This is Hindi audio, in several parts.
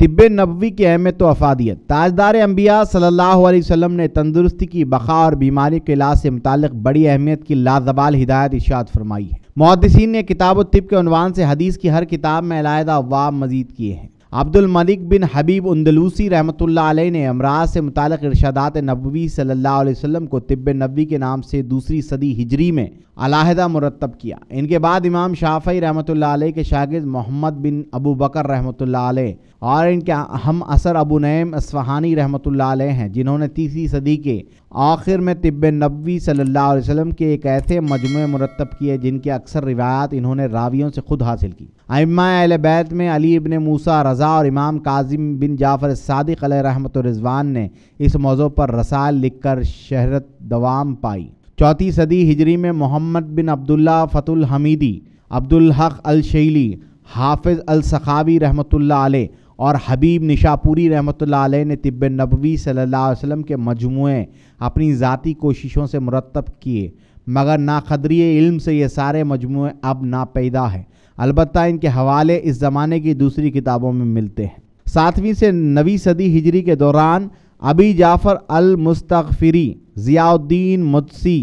तिब नबी की अहमियत व तो अफादियत ताजदार अम्बिया सल्लल्लाहु वसम ने तंदुरुस्ती की बखा और बीमारी के इलाज से मुतक बड़ी अहमियत की लाजवाल हिदायत इशात फरमाई है मुहदसिन ने किताब तिब के अनवान से हदीस की हर किताब में अलायदा वाह मजीद किए हैं अब्दुल मलिक बिन हबीब उंदलूसी रहमत आलै ने अमराज से मुतल इर्शादात नबी सल्ला वसम को तिब नबी के नाम से दूसरी सदी हिजरी में अलाहदा मुरतब किया इनके बाद इमाम शाफ़ी रहमत आलै के शागिद मोहम्मद बिन अबू बकर रहमत आलह और इनके हम असर अबू नैम असफ़हानी रहमत आलै हैं जिन्होंने तीसरी सदी के आखिर में तिब नबी सल्ला वसम के एक ऐसे मजमू मुरतब किए जिनके अक्सर रिवायात इन्होंने रावियों से खुद हासिल की अम्मा अल बैत में अली इबन मूसा रज़ा और इमाम काजिम बिन जाफ़र सादिक रहमत रिजवान ने इस मौज़ों पर रसाल लिखकर शहरत दवाम पाई चौथी सदी हिजरी में मोहम्मद बिन अब्दुल्ला फ़तुल हमीदी अब्दुल हक अल शैली हाफिज़ अल सखावी रहमतुल्ला अलैह और हबीब निशापुरी रहमत ने तिब नबवी सल्ला वसम के मजमूए अपनी ज़ाती कोशिशों से मुरतब किए मगर ख़दरी इल्म से ये सारे मजमूए अब नापैदा है अलबत् इनके हवाले इस ज़माने की दूसरी किताबों में मिलते हैं सातवीं से नवी सदी हिजरी के दौरान अबी जाफ़र अलमस्तफ़री ज़ियाउद्दीन मुदसी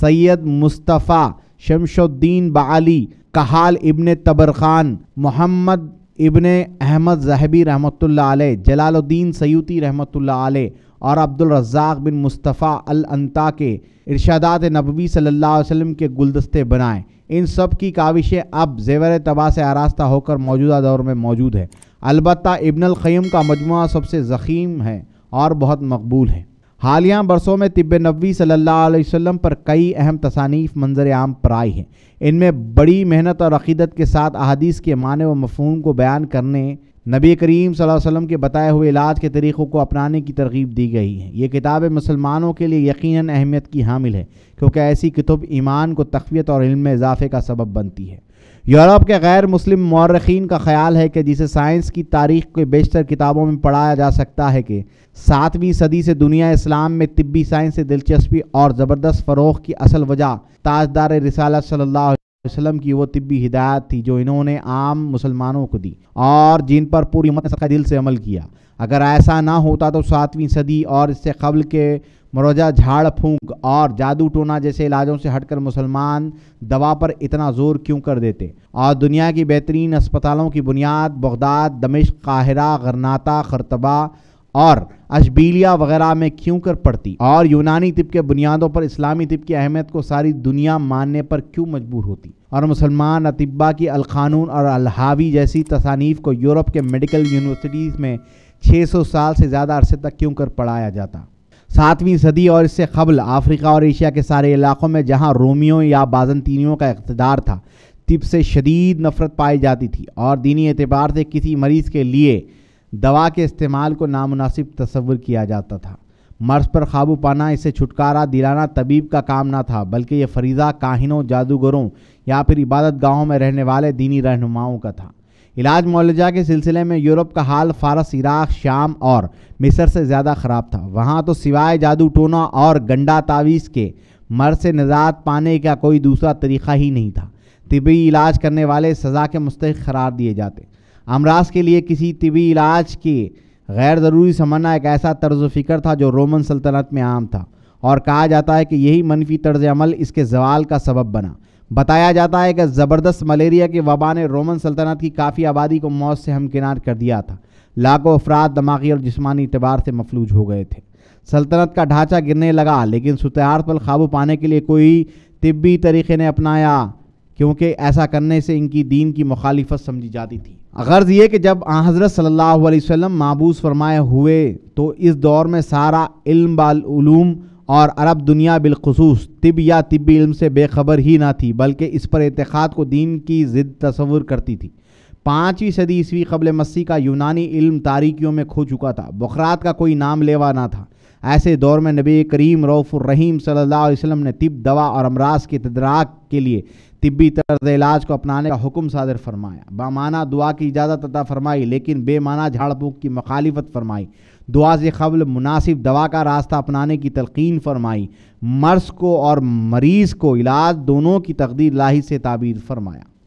सैयद मुस्तफ़ा शमशुद्दीन बाली कहाल इब्ने तबर खान मोहम्मद इबन अहमद जहबी रहमत आलै जलालुद्दीन सयूती रहमत आलै और अब्दुल रज़ाक बिन मुस्तफ़ा अल अंता के इरशादात नबवी सल्ला वसम के गुलदस्ते बनाए इन सब की काविशें अब जेवर तबाह से आरास्ता होकर मौजूदा दौर में मौजूद है अलबत् इबनकैम का मजमु सबसे ज़ख़ीम है और बहुत मकबूल है हालिया बरसों में तिब नबी सल्ला वसम पर कई अहम तसानीफ मंजर आम पर आई हैं इनमें बड़ी मेहनत और अकीदत के साथ अहदीस के मान व मफहम को बयान करने नबी करीम वसम के बताए हुए इलाज के तरीक़ों को अपनाने की तरगीब दी गई है ये किताबें मुसलमानों के लिए यकीन अहमियत की हामिल है क्योंकि ऐसी कितब ईमान को तकवीत और इल्म में इजाफे का सबब बनती है यूरोप के गैर मुस्लिम मौरखीन का ख्याल है कि जिसे साइंस की तारीख के बेशतर किताबों में पढ़ाया जा सकता है कि सातवीं सदी से दुनिया इस्लाम में तिब्बी साइंस से दिलचस्पी और ज़बरदस्त फ़रोग की असल वजह ताजदार रिसाला सल्ला वसलम की वो तिब्बी हिदायत थी जो इन्होंने आम मुसलमानों को दी और जिन पर पूरी मत दिल से अमल किया अगर ऐसा ना होता तो सातवीं सदी और इससे कबल के मरोजा झाड़ फूंक और जादू टोना जैसे इलाजों से हटकर मुसलमान दवा पर इतना जोर क्यों कर देते और दुनिया की बेहतरीन अस्पतालों की बुनियाद बगदाद दमिश काहिरा गरनाता खरतबा और अशबीलिया वगैरह में क्यों कर पड़ती और यूनानी तिब के बुनियादों पर इस्लामी तिब की अहमियत को सारी दुनिया मानने पर क्यों मजबूर होती और मुसलमान अतिबा की अलखानून और अलहावी जैसी तसानीफ को यूरोप के मेडिकल यूनिवर्सिटीज़ में 600 साल से ज़्यादा अरसे तक क्यों कर पढ़ाया जाता सातवीं सदी और इससे कबल अफ्रीका और एशिया के सारे इलाकों में जहाँ रोमियों या बाजनतीनियों का इकतदार था तिब से शदीद नफरत पाई जाती थी और दीनी एतबार से किसी मरीज़ के लिए दवा के इस्तेमाल को नामनासिब तस्वुर किया जाता था मर्ज पर काबू पाना इसे छुटकारा दिलाना तबीब का काम ना था बल्कि ये फरीज़ा काहिनों जादूगरों या फिर इबादत गाहों में रहने वाले दीनी रहनुमाओं का था इलाज मुआलजा के सिलसिले में यूरोप का हाल फारस इराक शाम और मिस्र से ज़्यादा ख़राब था वहाँ तो सिवाय जादू टोना और गंडा तावीज़ के मर से निजात पाने का कोई दूसरा तरीक़ा ही नहीं था तबी इलाज करने वाले सज़ा के मुस्तक करार दिए जाते अमराज के लिए किसी तबी इलाज के गैर ज़रूरी समझना एक ऐसा तर्ज फ़िक्र था जो रोमन सल्तनत में आम था और कहा जाता है कि यही मनफी तर्ज अमल इसके जवाल का सबब बना बताया जाता है कि ज़बरदस्त मलेरिया की वबा ने रोमन सल्तनत की काफ़ी आबादी को मौत से हमकिनार कर दिया था लाखों अफराद दमागी और जिसमानी इतबार से मफलूज हो गए थे सल्तनत का ढांचा गिरने लगा लेकिन सुतार पर काबू पाने के लिए कोई तिब्बी तरीक़े ने अपनाया क्योंकि ऐसा करने से इनकी दीन की मुखालिफत समझी जाती थी गर्ज़ ये कि जब आ हज़रत सल्ला वसम वसल्लम फरमाए हुए तो इस दौर में सारा इल्म बालूम और अरब दुनिया बिलखसूस तिब या तिबी इल्म से बेखबर ही ना थी बल्कि इस पर एतखाद को दीन की ज़िद तस्वुर करती थी पाँचवीं सदी ईस्वी कबल मसीह का यूनानी इल्म तारीखियों में खो चुका था बकरात का कोई नाम लेवा ना था ऐसे दौर में नबी करीम रऊफ़ुररहीम सल्लल्लाहु अलैहि ने तिब दवा और अमराज के तदराक के लिए तिब्बी तर्ज इलाज को अपनाने का हुक्म सादर फरमाया बामाना दुआ की इजाज़त अदा फरमाई लेकिन बेमाना झाड़पूक की मखालफत फरमाई दुआ से कबल मुनासिब दवा का रास्ता अपनाने की तलकिन फरमाई मर्स को और मरीज़ को इलाज दोनों की तकदीर लाही से ताबीर फरमाया